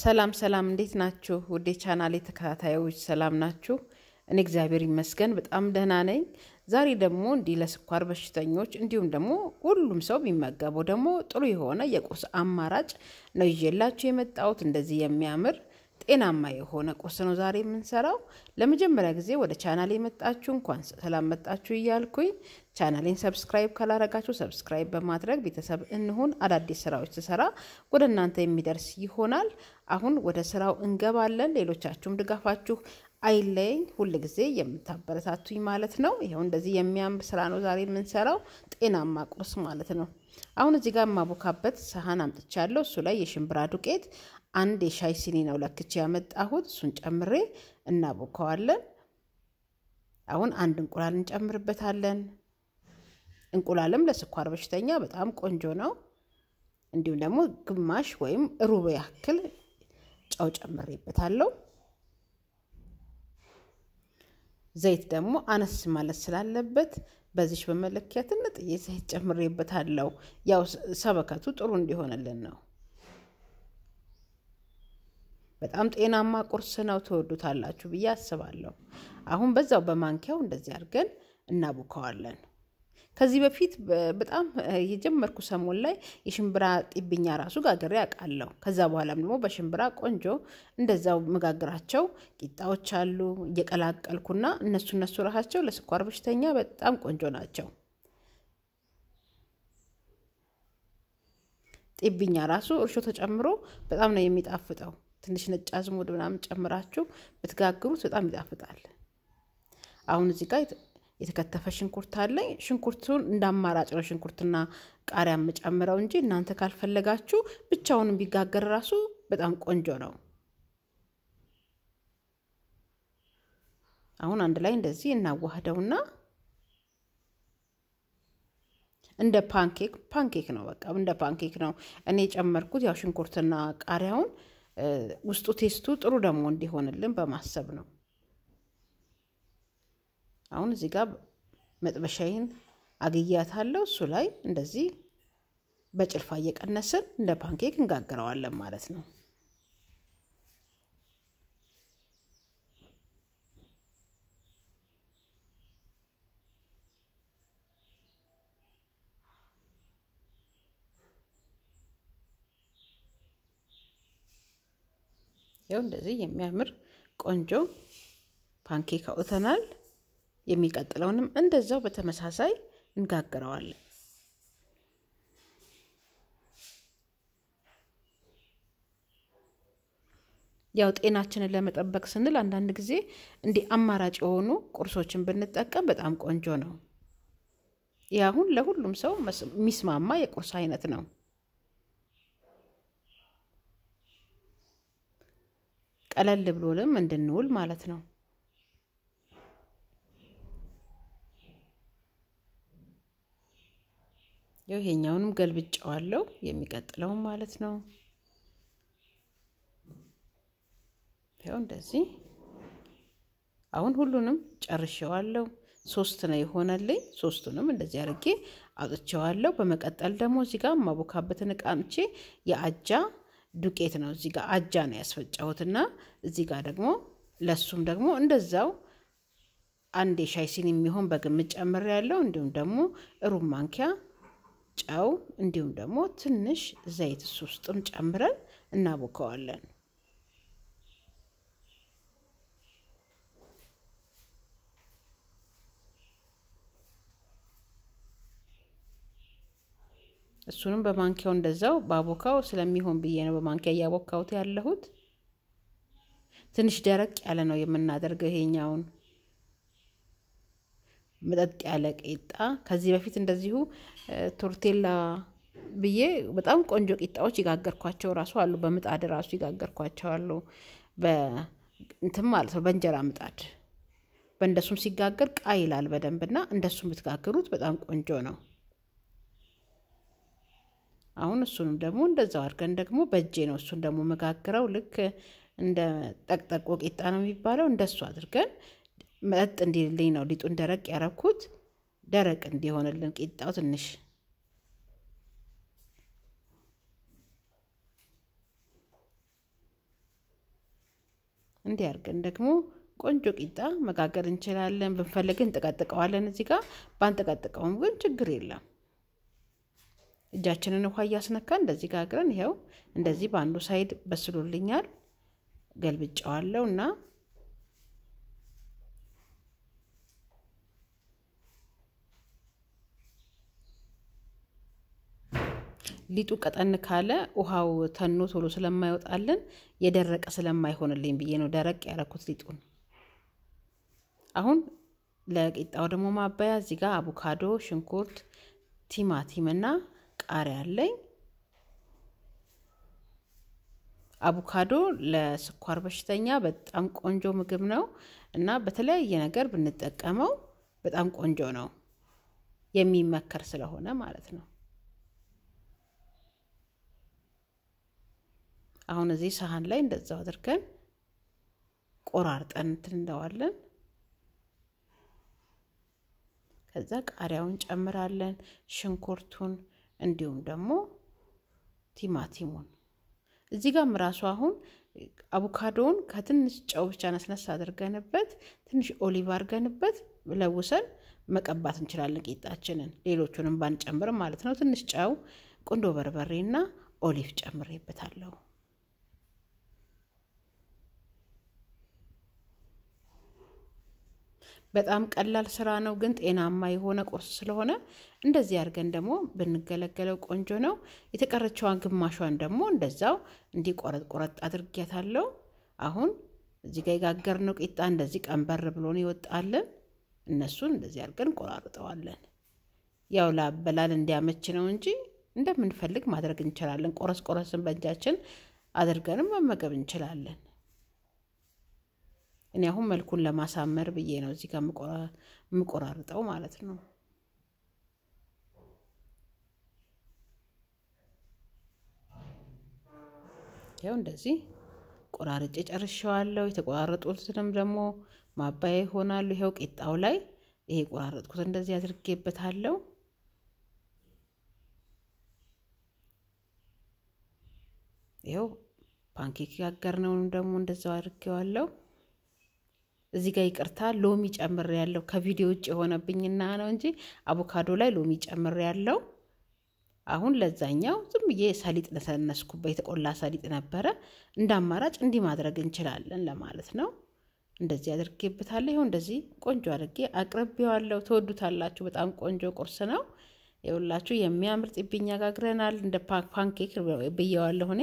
ሰላም ሰላም፣ እንዴት ናችሁ? ውዴ ቻናሌ ተከታታዮች ሰላም ናችሁ? እኔ እግዚአብሔር ይመስገን በጣም ደህና ነኝ። ዛሬ ደግሞ እንዲህ ለስኳር በሽተኞች እንዲሁም ደግሞ ሁሉም ሰው ቢመገበው ደግሞ ጥሩ የሆነ የቁርስ አማራጭ ነው ይዤላችሁ የመጣሁት እንደዚህ የሚያምር ጤናማ የሆነ ቁርስ ነው ዛሬ የምንሰራው። ለመጀመሪያ ጊዜ ወደ ቻናል የመጣችሁ እንኳን ሰላም መጣችሁ እያልኩኝ ቻናሌን ሰብስክራይብ ካላረጋችሁ ሰብስክራይብ በማድረግ ቤተሰብ እንሁን። አዳዲስ ስራዎች ስሰራ ወደ እናንተ የሚደርስ ይሆናል። አሁን ወደ ስራው እንገባለን። ሌሎቻችሁም ድጋፋችሁ አይለየኝ፣ ሁል ጊዜ የምታበረታቱኝ ማለት ነው። ይኸው እንደዚህ የሚያምር ስራ ነው ዛሬ የምንሰራው፣ ጤናማ ቁርስ ማለት ነው። አሁን እዚህ ጋር የማቦካበት ሰሀን አምጥቻለሁ። እሱ ላይ የሽምብራ ዱቄት አንድ የሻይ ሲኒ ነው ለክቼ ያመጣሁት። እሱን ጨምሬ እናቦከዋለን። አሁን አንድ እንቁላል እንጨምርበታለን። እንቁላልም ለስኳር በሽተኛ በጣም ቆንጆ ነው። እንዲሁም ደግሞ ግማሽ ወይም ሩብ ያክል ጨው ጨምሬበታለሁ። ዘይት ደግሞ አነስ ማለት ስላለበት በዚች በመለኪያ ትንጥዬ ዘይት ጨምሬበታለሁ። ያው ሰበከቱ ጥሩ እንዲሆንልን ነው። በጣም ጤናማ ቁርስ ነው፣ ትወዱታላችሁ ብዬ አስባለሁ። አሁን በዛው በማንኪያው እንደዚህ አድርገን እናቡከዋለን። ከዚህ በፊት በጣም የጀመርኩ ሰሞን ላይ የሽምብራ ጢብኛ ራሱ ጋግሬ አውቃለሁ። ከዛ በኋላም ደግሞ በሽምብራ ቆንጆ እንደዛው መጋግራቸው ቂጣዎች አሉ እየቀላቀልኩና እነሱ እነሱ ራሳቸው ለስኳር በሽተኛ በጣም ቆንጆ ናቸው። ጢብኛ ራሱ እርሾ ተጨምሮ በጣም ነው የሚጣፍጠው። ትንሽ ነጭ አዝሙድ ምናምን ጨምራችሁ ብትጋግሩት በጣም ይጣፍጣል። አሁን እዚህ ጋር የተከተፈ ሽንኩርት አለኝ። ሽንኩርቱን እንደ አማራጭ ነው ሽንኩርትና ቃሪያ የምጨምረው እንጂ እናንተ ካልፈለጋችሁ ብቻውንም ቢጋገር ራሱ በጣም ቆንጆ ነው። አሁን አንድ ላይ እንደዚህ እናዋህደውና እንደ ፓንኬክ ፓንኬክ ነው በቃ እንደ ፓንኬክ ነው እኔ የጨመርኩት ያው ሽንኩርትና ቃሪያውን ውስጡ ቴስቱ ጥሩ ደግሞ እንዲሆንልን በማሰብ ነው። አሁን እዚህ ጋር መጥበሻይን አግያታለሁ። እሱ ላይ እንደዚህ በጭልፋ እየቀነስን እንደ ፓንኬክ እንጋግረዋለን ማለት ነው። ያው እንደዚህ የሚያምር ቆንጆ ፓንኬክ አውጥተናል። የሚቀጥለውንም እንደዛው በተመሳሳይ እንጋግረዋለን። ያው ጤናችንን ለመጠበቅ ስንል አንዳንድ ጊዜ እንዲህ አማራጭ የሆኑ ቁርሶችን ብንጠቀም በጣም ቆንጆ ነው። ይህ አሁን ለሁሉም ሰው የሚስማማ የቁርስ አይነት ነው። ቀለል ብሎንም እንድንውል ማለት ነው። ይሄኛውንም ገልብጫዋለሁ የሚቀጥለውን ማለት ነው። ይኸው እንደዚህ አሁን ሁሉንም ጨርሼዋለሁ። ሶስት ነው የሆነልኝ። ሶስቱንም እንደዚህ አድርጌ አውጥቼዋለሁ። በመቀጠል ደግሞ እዚህ ጋር ማቦካበትን እቃ የአጃ ዱቄት ነው። እዚህ ጋር አጃ ነው ያስፈጨሁትና እዚህ ጋር ደግሞ ለሱም ደግሞ እንደዛው አንድ የሻይ ሲኒ የሚሆን በግምት ጨምር ያለው እንዲሁም ደግሞ ሩብ ማንኪያ ጨው እንዲሁም ደግሞ ትንሽ ዘይት እሱ ውስጥም ጨምረን እናቦከዋለን። እሱንም በማንኪያው እንደዛው በአቦካው ስለሚሆን ብዬ ነው በማንኪያ እያቦካሁት ያለሁት። ትንሽ ደረቅ ያለ ነው የምናደርገው ይሄኛውን መጠጥ ያለ ቂጣ። ከዚህ በፊት እንደዚሁ ቶርቴላ ብዬ በጣም ቆንጆ ቂጣዎች ይጋገርኳቸው ራሱ አሉ። በምጣድ ራሱ ይጋገርኳቸው አሉ። በእንትም ማለት ነው በእንጀራ ምጣድ በእንደሱም ሲጋገር ቃ ይላል በደንብና እንደሱም ብትጋግሩት በጣም ቆንጆ ነው። አሁን እሱንም ደግሞ እንደዛው አድርገን ደግሞ በእጄ ነው እሱን ደግሞ መጋግረው ልክ እንደ ጠቅጠቆ ቂጣ ነው የሚባለው። እንደሱ አድርገን መጥ እንዲልልኝ ነው ሊጡን ደረቅ ያረኩት። ደረቅ እንዲሆንልን ቂጣው ትንሽ እንዲህ ደግሞ ቆንጆ ቂጣ መጋገር እንችላለን። ብንፈልግ እንጠቀጥቀዋለን። እዚህ ጋር ባንጠቀጥቀውም ግን ችግር የለም። እጃችንን ውሃ እያስነካ እንደዚህ ጋግረን ይኸው እንደዚህ በአንዱ ሳይድ በስሎልኛል። ገልብጫዋለሁ እና ሊጡ ቀጠን ካለ ውሃው ተኖ ቶሎ ስለማይወጣልን የደረቀ ስለማይሆንልኝ ብዬ ነው ደረቅ ያረኩት ሊጡን። አሁን ለቂጣው ደግሞ ማባያ እዚህ ጋር አቮካዶ፣ ሽንኩርት፣ ቲማቲም እና ቃሪያ አለኝ። አቮካዶ ለስኳር በሽተኛ በጣም ቆንጆ ምግብ ነው እና በተለያየ ነገር ብንጠቀመው በጣም ቆንጆ ነው፣ የሚመከር ስለሆነ ማለት ነው። አሁን እዚህ ሰሃን ላይ እንደዛው አድርገን ቆራርጠን እንትን እንለዋለን። ከዛ ቃሪያውን ጨምራለን፣ ሽንኩርቱን እንዲሁም ደግሞ ቲማቲሙን እዚህ ጋም ራሱ አሁን አቮካዶውን ከትንሽ ጨው ብቻ ነስነስ አድርገንበት ትንሽ ኦሊቭ አድርገንበት ለውሰን መቀባት እንችላለን ቂጣችንን። ሌሎቹንም ባንጨምር ማለት ነው። ትንሽ ጨው፣ ቁንዶ በርበሬና ኦሊቭ ጨምሬበታለሁ። በጣም ቀላል ስራ ነው፣ ግን ጤናማ የሆነ ቁርስ ስለሆነ እንደዚህ አድርገን ደግሞ ብንገለገለው ቆንጆ ነው። የተቀረችዋን ግማሿን ደግሞ እንደዛው እንዲህ ቆረጥ ቆረጥ አድርጊያታለሁ። አሁን እዚህ ጋር የጋገርነው ቂጣ እንደዚህ ቀንበር ብሎን ይወጣልን። እነሱን እንደዚህ አድርገን ቆራርጠዋለን። ያው ላበላል እንዲያመች ነው እንጂ እንደምንፈልግ ማድረግ እንችላለን። ቆረስ ቆረስን በእጃችን አድርገንም መመገብ እንችላለን። እኔ አሁን መልኩን ለማሳመር ብዬ ነው እዚህ ጋር የምቆራርጠው ማለት ነው። ያው እንደዚህ ቆራርጬ ጨርሼዋለሁ። የተቆራረጡትንም ደግሞ ማባያ ይሆናሉ። ይኸው ቂጣው ላይ ይሄ ቆራረጥኩት እንደዚህ አድርጌበታለሁ። ይኸው ፓንኬክ ያገርነውንም ደግሞ እንደዛው አድርጌዋለሁ። እዚህ ጋር ይቅርታ ሎሚ ጨምር ያለው ከቪዲዮ ውጭ የሆነብኝና ነው እንጂ አቮካዶ ላይ ሎሚ ጨምር ያለው። አሁን ለዛኛው ዝም ብዬ ሰሊጥ ለተነስኩበት የተቆላ ሰሊጥ ነበረ። እንደ አማራጭ እንዲህ ማድረግ እንችላለን ለማለት ነው። እንደዚህ አድርጌበታለሁ። ይኸው እንደዚህ ቆንጆ አድርጌ አቅርቤዋለሁ። ተወዱታላችሁ። በጣም ቆንጆ ቁርስ ነው። የሁላችሁ የሚያምር ጥብኝ ያጋግረናል። እንደ ፓንኬክ ብየዋለሁ እኔ።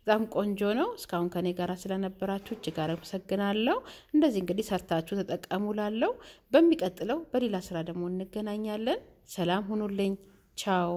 በጣም ቆንጆ ነው። እስካሁን ከኔ ጋር ስለነበራችሁ እጅግ አመሰግናለሁ። እንደዚህ እንግዲህ ሰርታችሁ ተጠቀሙ ላለው። በሚቀጥለው በሌላ ስራ ደግሞ እንገናኛለን። ሰላም ሁኑልኝ። ቻው